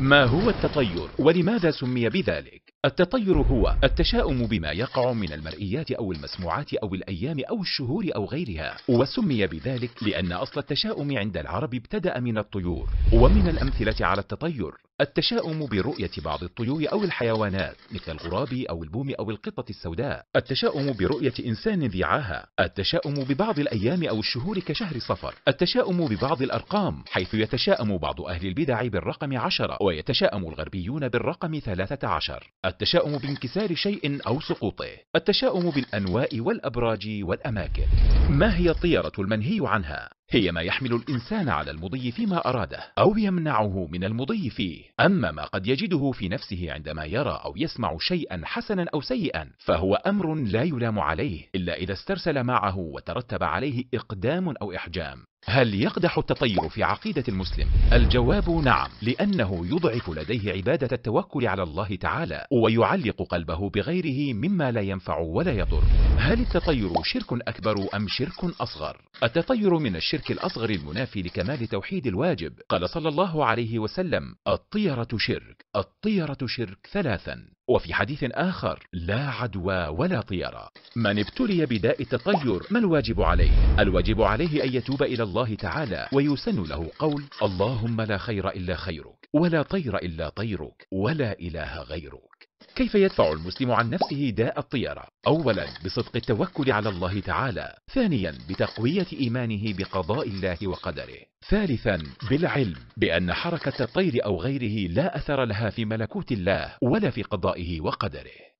ما هو التطير ولماذا سمي بذلك التطير هو التشاؤم بما يقع من المرئيات أو المسموعات أو الأيام أو الشهور أو غيرها وسمي بذلك لأن أصل التشاؤم عند العرب ابتدأ من الطيور ومن الأمثلة على التطير التشاؤم برؤية بعض الطيور أو الحيوانات مثل الغراب أو البوم أو القطة السوداء التشاؤم برؤية إنسان ذي عاهة التشاؤم ببعض الأيام أو الشهور كشهر صفر التشاؤم ببعض الأرقام حيث يتشاؤم بعض أهل البدع بالرقم عشرة ويتشاؤم الغربيون بالرقم ثلاثة عشر التشاؤم بانكسار شيء أو سقوطه التشاؤم بالأنواء والأبراج والأماكن ما هي الطيرة المنهي عنها؟ هي ما يحمل الإنسان على المضي فيما أراده أو يمنعه من المضي فيه أما ما قد يجده في نفسه عندما يرى أو يسمع شيئا حسنا أو سيئا فهو أمر لا يلام عليه إلا إذا استرسل معه وترتب عليه إقدام أو إحجام هل يقدح التطير في عقيدة المسلم؟ الجواب نعم لأنه يضعف لديه عبادة التوكل على الله تعالى ويعلق قلبه بغيره مما لا ينفع ولا يضر هل التطير شرك أكبر أم شرك أصغر؟ التطير من الشرك الأصغر المنافي لكمال توحيد الواجب قال صلى الله عليه وسلم الطيرة شرك الطيرة شرك ثلاثا وفي حديث آخر لا عدوى ولا طيرة من ابتلي بداء التطير ما الواجب عليه؟ الواجب عليه أن يتوب إلى الله تعالى ويسن له قول اللهم لا خير إلا خيرك ولا طير إلا طيرك ولا إله غيرك كيف يدفع المسلم عن نفسه داء الطيرة أولا بصدق التوكل على الله تعالى ثانيا بتقوية إيمانه بقضاء الله وقدره ثالثا بالعلم بأن حركة الطير أو غيره لا أثر لها في ملكوت الله ولا في قضائه وقدره